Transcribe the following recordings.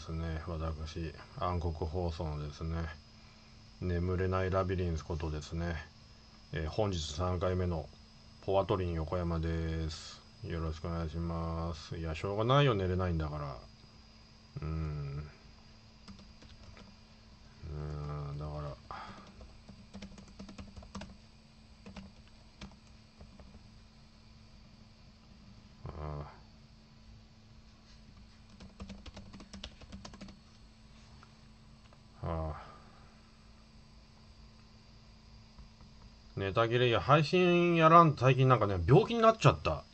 ですね私暗黒放送のですね「眠れないラビリンス」ことですね、えー、本日3回目のポワトリン横山ですよろしくお願いしますいやしょうがないよ寝れないんだからうんネタ切れ、いや、配信やらんと最近なんかね、病気になっちゃった。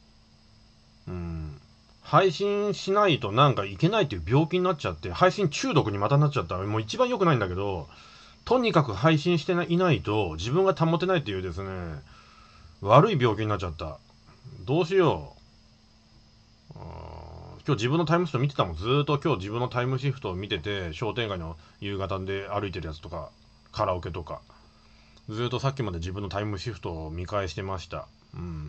うん。配信しないとなんかいけないっていう病気になっちゃって、配信中毒にまたなっちゃった。もう一番良くないんだけど、とにかく配信していないと自分が保てないっていうですね、悪い病気になっちゃった。どうしよう。今日自分のタイムシフト見てたもん。ずっと今日自分のタイムシフトを見てて、商店街の夕方で歩いてるやつとか、カラオケとか。ずっとさっきまで自分のタイムシフトを見返してました。うん。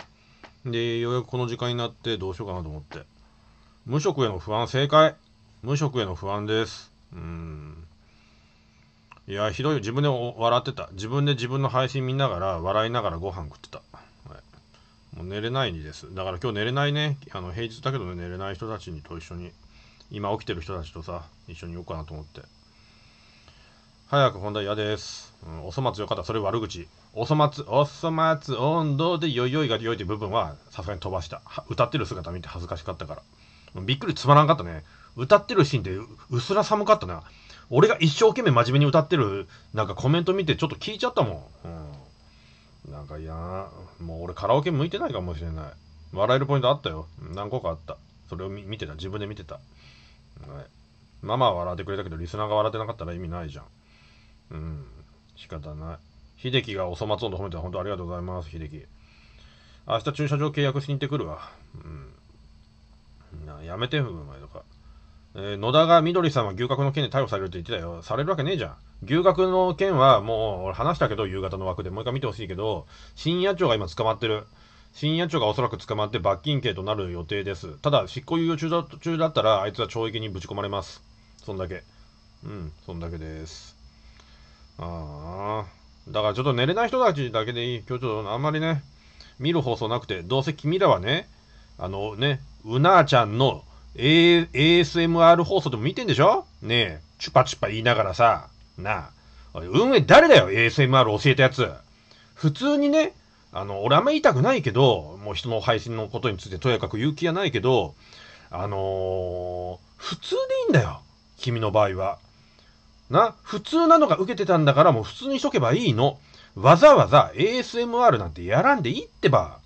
で、ようやくこの時間になってどうしようかなと思って。無職への不安、正解無職への不安です。うん。いや、ひどいよ。自分で笑ってた。自分で自分の配信見ながら、笑いながらご飯食ってた。はい、もう寝れないです。だから今日寝れないね。あの平日だけど、ね、寝れない人たちにと一緒に、今起きてる人たちとさ、一緒にいようかなと思って。早く本題嫌です。うん、お粗末よかった。それ悪口。お粗末、お粗末温度でよいよいがよいって部分はさすがに飛ばした。歌ってる姿見て恥ずかしかったから。びっくりつまらんかったね。歌ってるシーンってうすら寒かったな。俺が一生懸命真面目に歌ってるなんかコメント見てちょっと聞いちゃったもん。うん、なんかいやもう俺カラオケ向いてないかもしれない。笑えるポイントあったよ。何個かあった。それを見てた。自分で見てた。はい、ママは笑ってくれたけど、リスナーが笑ってなかったら意味ないじゃん。うん仕方ない秀樹がお粗末音で褒めて本当ありがとうございます秀樹明日駐車場契約しに行ってくるわうんなやめて不分前とかえー、野田がりさんは牛角の件で逮捕されるって言ってたよ。されるわけねえじゃん。牛角の件はもう俺話したけど、夕方の枠でもう一回見てほしいけど、深夜長が今捕まってる。深夜長がおそらく捕まって罰金刑となる予定です。ただ、執行猶予中だ中だったら、あいつは懲役にぶち込まれます。そんだけ。うん、そんだけです。ああ。だからちょっと寝れない人たちだけでいい。今日ちょっとあんまりね、見る放送なくて、どうせ君らはね、あのね、うなーちゃんの、A、ASMR 放送でも見てんでしょねえ、チュパチュパ言いながらさ、なあ。運営誰だよ、ASMR 教えたやつ。普通にね、あの、俺あんま言いたくないけど、もう人の配信のことについてとやかく言う気はないけど、あのー、普通でいいんだよ。君の場合は。な、普通なのが受けてたんだからもう普通にしとけばいいの。わざわざ ASMR なんてやらんでいいってば。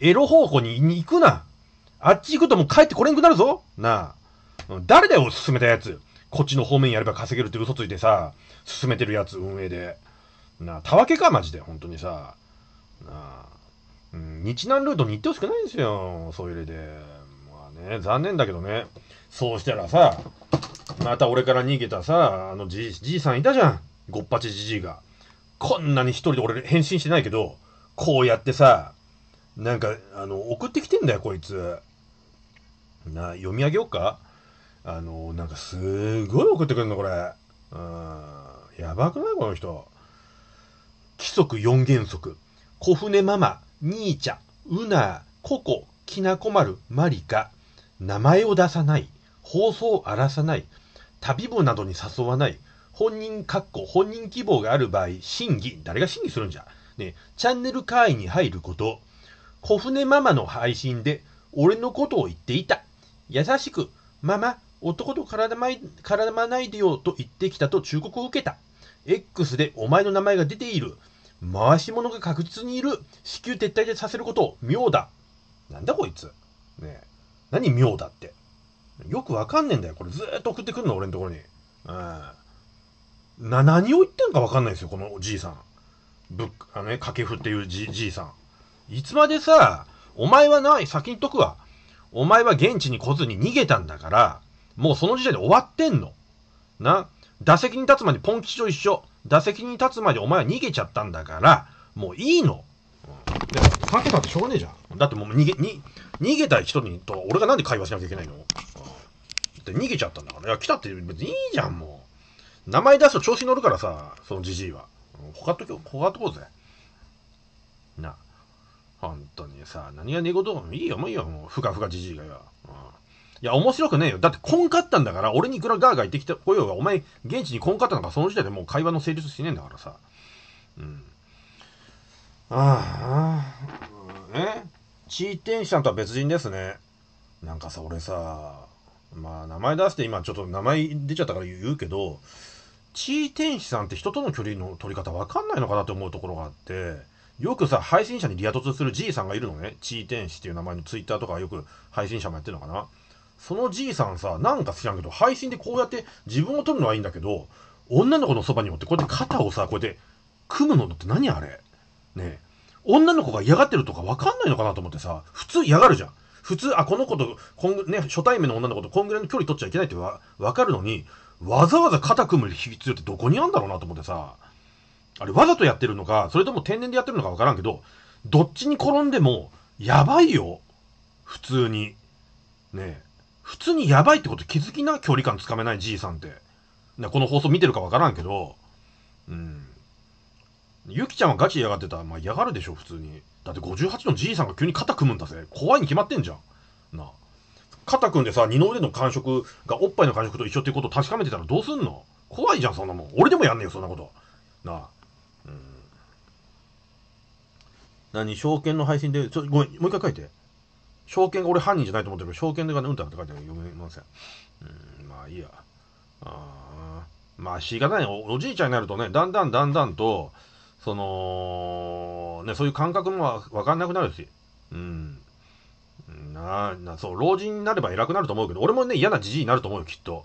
エロ方向に行くな。あっち行くともう帰ってこれんくなるぞ。なあ。誰だよ、進めたやつ。こっちの方面やれば稼げるって嘘ついてさ、進めてるやつ、運営で。なあ、たわけか、マジで、本当にさ。なあ。うん、日南ルートに行ってほしくないんですよ、そういう例で。まあね、残念だけどね。そうしたらさ、また俺から逃げたさ、あのじじいさんいたじゃん。ごっぱちじじいが。こんなに一人で俺返信してないけど、こうやってさ、なんか、あの、送ってきてんだよ、こいつ。な、読み上げようかあの、なんかすごい送ってくるの、これ。うん。やばくないこの人。規則4原則。小舟ママ、兄ちゃん、うな、ココ、きなこまる、マリカ。名前を出さない。放送を荒らさない。旅部などに誘わない、本人確保、本人希望がある場合、審議、誰が審議するんじゃ。ね、チャンネル会員に入ること、小船ママの配信で、俺のことを言っていた。優しく、ママ、男と絡ま絡まないでよと言ってきたと忠告を受けた。X でお前の名前が出ている。回し者が確実にいる。至急撤退でさせること、妙だ。なんだこいつ。ねえ。何妙だって。よくわかんねえんだよ。これずっと送ってくるの、俺のところに。うん。な、何を言ってんかわかんないですよ、このおじいさん。ぶっ、あのね、掛布っていうじじいさん。いつまでさ、お前はない、先にとくわ。お前は現地に来ずに逃げたんだから、もうその時点で終わってんの。な、打席に立つまでポン吉と一緒。打席に立つまでお前は逃げちゃったんだから、もういいの。で避けたってしょうがねえじゃん。だってもう逃げ、に、逃げた人にと俺がなんで会話しなきゃいけないのって逃げちゃったんだから。いや、来たって別にいいじゃん、もう。名前出すと調子乗るからさ、そのじじいは。ほかっとけ、ほかっとこうぜ。な、本当にさ、何が寝言もいいよ、もういいよ、もう、ふかふかじじいがよ。うんいや、面白くねえよ。だって、こんかったんだから、俺にいくらガーガー言ってきてこようが、お前、現地にこんかったのか、その時点でもう会話の成立しねえんだからさ。うん。ああ、え地位転車とは別人ですね。なんかさ、俺さ、まあ、名前出して、今ちょっと名前出ちゃったから言うけど、地位天使さんって人との距離の取り方わかんないのかなって思うところがあって、よくさ、配信者にリア突する G さんがいるのね。地位天使っていう名前のツイッターとかよく配信者もやってるのかな。その G さんさ、なんか知らんけど、配信でこうやって自分を撮るのはいいんだけど、女の子のそばに持ってこうやって肩をさ、こうやって組むのって何あれね女の子が嫌がってるとかわかんないのかなと思ってさ、普通嫌がるじゃん。普通、あ、この子と、こんね、初対面の女の子とこんぐらいの距離取っちゃいけないってわ、わかるのに、わざわざ肩組む必要ってどこにあんだろうなと思ってさ、あれわざとやってるのか、それとも天然でやってるのかわからんけど、どっちに転んでも、やばいよ。普通に。ね普通にやばいってこと気づきな距離感つかめないじいさんって。この放送見てるかわからんけど、うん。ゆきちゃんはガチ嫌がってたまあ、嫌がるでしょ、普通に。だって58のじいさんが急に肩組むんだぜ。怖いに決まってんじゃん。なあ。肩組んでさ、二の腕の感触がおっぱいの感触と一緒っていうことを確かめてたらどうすんの怖いじゃん、そんなもん。俺でもやんねえよ、そんなこと。なあ。うん。何証券の配信で、ちょ、ごめん、もう一回書いて。証券、が俺犯人じゃないと思ってるけど、証券でがね、うんたって書いてある読めません。うん、まあいいや。ああ。まあ、しがないお。おじいちゃんになるとね、だんだんだんだんと、その、ね、そういう感覚もわかんなくなるし、うん。ななそう、老人になれば偉くなると思うけど、俺もね、嫌なじじいになると思うよ、きっと。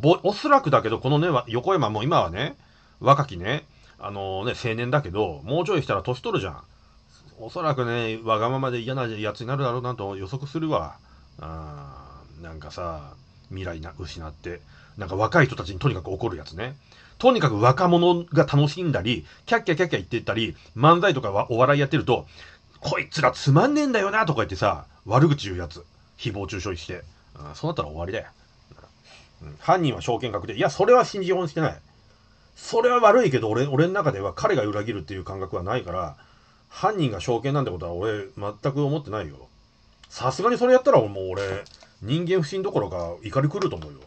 ぼおそらくだけど、このね、横山も今はね、若きね、あのね、青年だけど、もうちょいしたら年取るじゃん。おそらくね、わがままで嫌なやつになるだろうなと予測するわ。あなんかさ、未来な失って。なんか若い人たちにとにかく怒るやつね。とにかく若者が楽しんだり、キャッキャキャッキャ言ってたり、漫才とかはお笑いやってると、こいつらつまんねえんだよなとか言ってさ、悪口言うやつ。誹謗中傷して。うん、そうなったら終わりだよ。犯人は証券確で。いや、それは信じ本してない。それは悪いけど、俺、俺の中では彼が裏切るっていう感覚はないから、犯人が証券なんてことは俺、全く思ってないよ。さすがにそれやったら、もう俺、人間不信どころか怒り狂うと思うよ。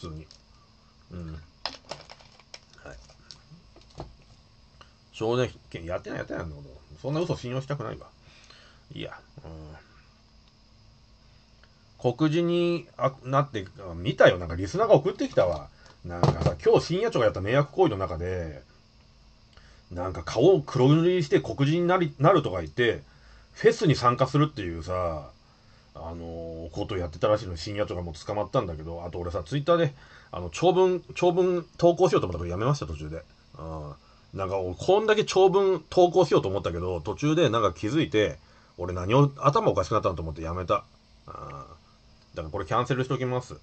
通にうんはい少年見、やってないやってないんだけどそんな嘘信用したくないわいやうん告示になって見たよなんかリスナーが送ってきたわなんかさ今日深夜長がやった迷惑行為の中でなんか顔を黒塗りして黒人になりなるとか言って、フェスに参加するっていうさ、あのー、ことやってたらしいのに、深夜とかも捕まったんだけど、あと俺さ、ツイッターで、あの、長文、長文投稿しようと思ったけど、やめました、途中で。うん。なんか、こんだけ長文投稿しようと思ったけど、途中でなんか気づいて、俺何を、頭おかしくなったのと思ってやめた。うん。だからこれキャンセルしておきます。はい。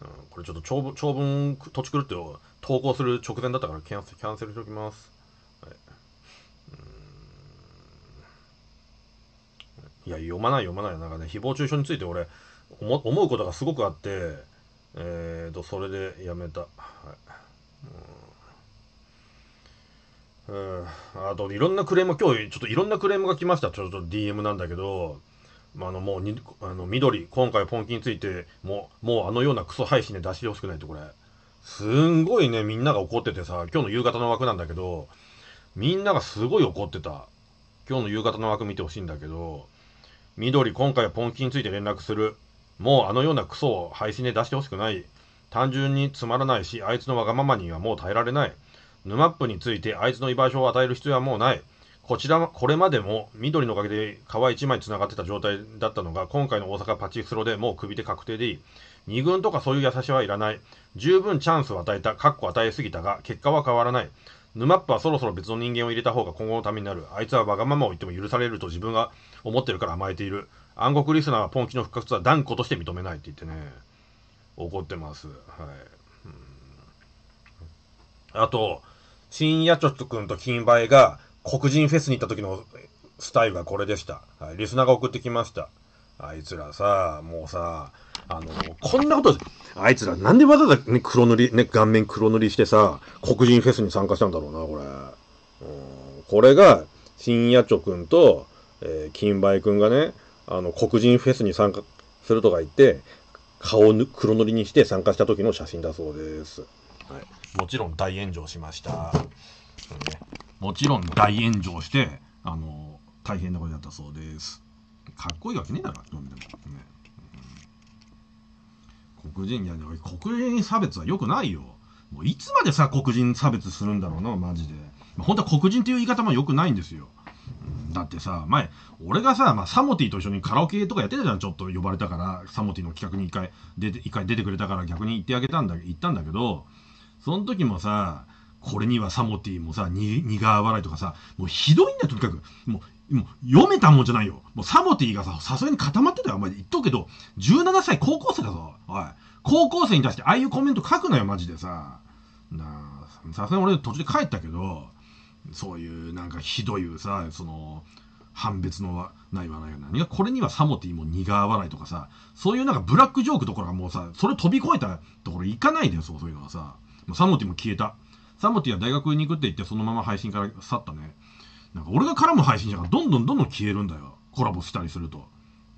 うん、これちょっと長文、長文、土地狂って投稿する直前だったからキャンセルしておきます。いや、読まない読まない。なんかね、誹謗中傷について俺、思うことがすごくあって、えーと、それでやめた。はい、うん。あと、いろんなクレーム、今日、ちょっといろんなクレームが来ました。ちょっと DM なんだけど、まあ、あの、もうに、あの、緑、今回ポンキについて、もう、もうあのようなクソ配信で出してほしくないって、これ。すんごいね、みんなが怒っててさ、今日の夕方の枠なんだけど、みんながすごい怒ってた。今日の夕方の枠見てほしいんだけど、緑、今回はポンキについて連絡する。もうあのようなクソを配信で出してほしくない。単純につまらないし、あいつのわがままにはもう耐えられない。沼っぷについてあいつの居場所を与える必要はもうない。こちら、これまでも緑のおかげで皮一枚繋がってた状態だったのが、今回の大阪パチスロでもう首で確定でいい。二軍とかそういう優しさはいらない。十分チャンスを与えた、かっこ与えすぎたが、結果は変わらない。沼っぱはそろそろ別の人間を入れた方が今後のためになる。あいつはわがままを言っても許されると自分が思ってるから甘えている。暗黒リスナーはポンキの復活は断固として認めないって言ってね、怒ってます。はい。あと、深夜ちょっとくんと金バエが黒人フェスに行った時のスタイルがこれでした。はい、リスナーが送ってきました。あいつらさ、もうさ、あの、こんなこと、あいつらなんでわざわざね、黒塗り、ね、顔面黒塗りしてさ、黒人フェスに参加したんだろうな、これ。これが、新野チョ君と、えー、金梅君がね、あの、黒人フェスに参加するとか言って、顔黒塗りにして参加した時の写真だそうです。はい、もちろん大炎上しました。ね、もちろん大炎上して、あの、大変なことになったそうです。かっこいいわけねえだろ、どんでも。ね黒人いや黒人差別は良くないよもういつまでさ黒人差別するんだろうなマジで、まあ、本当は黒人っていう言い方も良くないんですよだってさ前俺がさ、まあ、サモティと一緒にカラオケとかやってたじゃんちょっと呼ばれたからサモティの企画に一回出て一回出てくれたから逆に言ってあげたんだ言ったんだけどその時もさこれにはサモティもさ、苦笑いとかさ、もうひどいんだよ、とにかく。もうもう読めたもんじゃないよ。もうサモティがさ、さすがに固まってたよ。お前言っとくけど、17歳高校生だぞ。おい。高校生に対してああいうコメント書くなよ、マジでさ。なあ、さすがに俺途中で帰ったけど、そういうなんかひどいさ、その、判別のない話ない何が、これにはサモティも苦笑いとかさ、そういうなんかブラックジョークところかもうさ、それ飛び越えたところ行かないでよ、そういうのはさ。もうサモティも消えた。サモティは大学に行くって言ってそのまま配信から去ったね。なんか俺が絡む配信者がどんどんどんどん消えるんだよ。コラボしたりすると。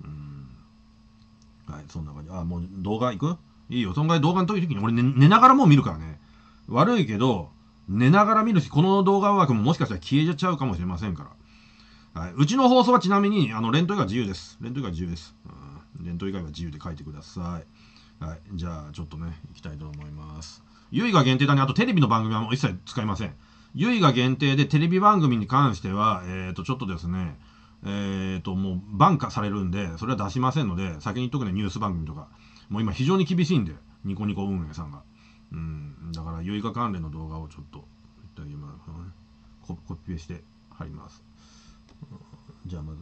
うん。はい、そんな感じ。あ、もう動画行くいいよ。そんぐらい動画の時に俺寝寝ながらもう見るからね。悪いけど、寝ながら見るし、この動画枠ももしかしたら消えちゃうかもしれませんから。はい、うちの放送はちなみに、あの、レント以外は自由です。レント以外は自由です。うん、レント以外は自由で書いてください。はい、じゃあ、ちょっとね、行きたいと思います。ゆいが限定だね。あと、テレビの番組はもう一切使いません。ゆいが限定でテレビ番組に関しては、えっ、ー、と、ちょっとですね、えっ、ー、と、もう、バンカされるんで、それは出しませんので、先に言っとくね、ニュース番組とか。もう今非常に厳しいんで、ニコニコ運営さんが。うん、だから、ゆいが関連の動画をちょっと、いただきます、コピペして貼ります。じゃあ、まず。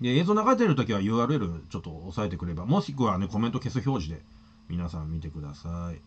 で、映像流れてるときは URL ちょっと押さえてくれば、もしくはね、コメント消す表示で皆さん見てください。